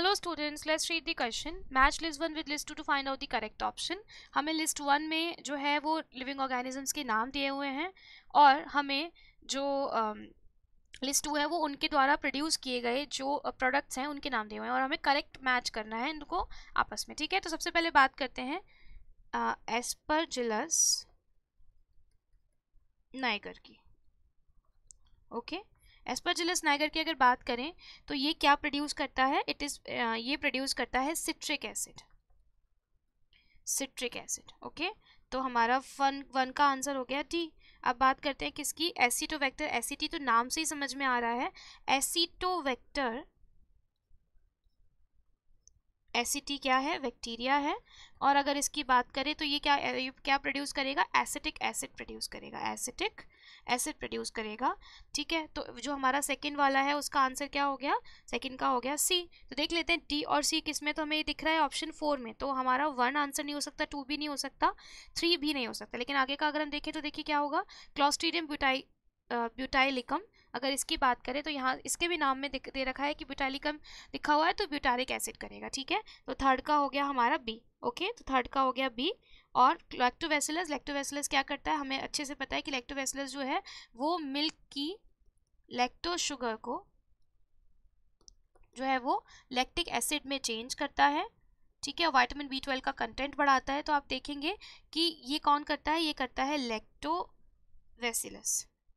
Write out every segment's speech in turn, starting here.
Hello students let's read the question match list one with list two to find out the correct option हमें list one में जो है वो living organisms के नाम दिए हुए हैं और हमें जो लिस्ट um, टू है वो उनके द्वारा प्रोड्यूस किए गए जो प्रोडक्ट्स uh, हैं उनके नाम दिए हुए हैं और हमें करेक्ट मैच करना है इनको आपस में ठीक है तो सबसे पहले बात करते हैं जिलस uh, नाइगर की ओके okay? एस्परजिलस नाइगर की अगर बात करें तो ये क्या प्रोड्यूस करता है इट इज़ ये प्रोड्यूस करता है citric acid citric acid okay तो हमारा वन वन का आंसर हो गया डी अब बात करते हैं किसकी एसिटोवेक्टर एसीटी तो नाम से ही समझ में आ रहा है एसिटोवेक्टर एसिटी क्या है बैक्टीरिया है और अगर इसकी बात करें तो ये क्या ये क्या प्रोड्यूस करेगा एसिटिक एसिड प्रोड्यूस करेगा एसिटिक एसिड प्रोड्यूस करेगा ठीक है तो जो हमारा सेकंड वाला है उसका आंसर क्या हो गया सेकंड का हो गया सी तो देख लेते हैं डी और सी किस में तो हमें ये दिख रहा है ऑप्शन फोर में तो हमारा वन आंसर नहीं हो सकता टू भी नहीं हो सकता थ्री भी नहीं हो सकता लेकिन आगे का अगर हम देखें तो देखिए क्या होगा क्लॉस्ट्रीडियम ब्यूटाई ब्यूटाइलिकम अगर इसकी बात करें तो यहाँ इसके भी नाम में दे रखा है कि ब्यूटालिकम लिखा हुआ है तो ब्यूटारिक एसिड करेगा ठीक है तो थर्ड का हो गया हमारा बी ओके तो थर्ड का हो गया बी और लैक्टोवेसिलस लैक्टोवेसिलस क्या करता है हमें अच्छे से पता है कि लैक्टोवेसिलस जो है वो मिल्क की लैक्टो शुगर को जो है वो लैक्टिक एसिड में चेंज करता है ठीक है वाइटामिन बी ट्वेल्व का कंटेंट बढ़ाता है तो आप देखेंगे कि ये कौन करता है ये करता है lactobacillus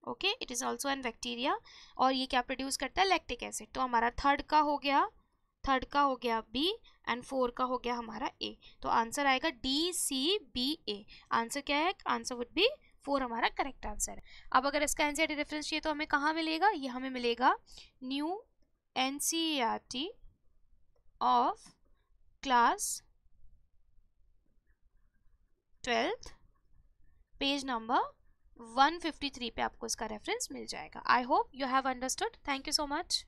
okay it is also an bacteria और ये क्या प्रोड्यूस करता है लैक्टिक एसिड तो हमारा थर्ड का हो गया थर्ड का हो गया बी एंड फोर का हो गया हमारा ए तो आंसर आएगा D C B A answer क्या है आंसर वुड बी फोर हमारा करेक्ट आंसर है अब अगर इसका एन रेफरेंस e चाहिए तो हमें कहाँ मिलेगा ये हमें मिलेगा new N C R T of class twelfth page number 153 पे आपको इसका रेफरेंस मिल जाएगा I hope you have understood thank you so much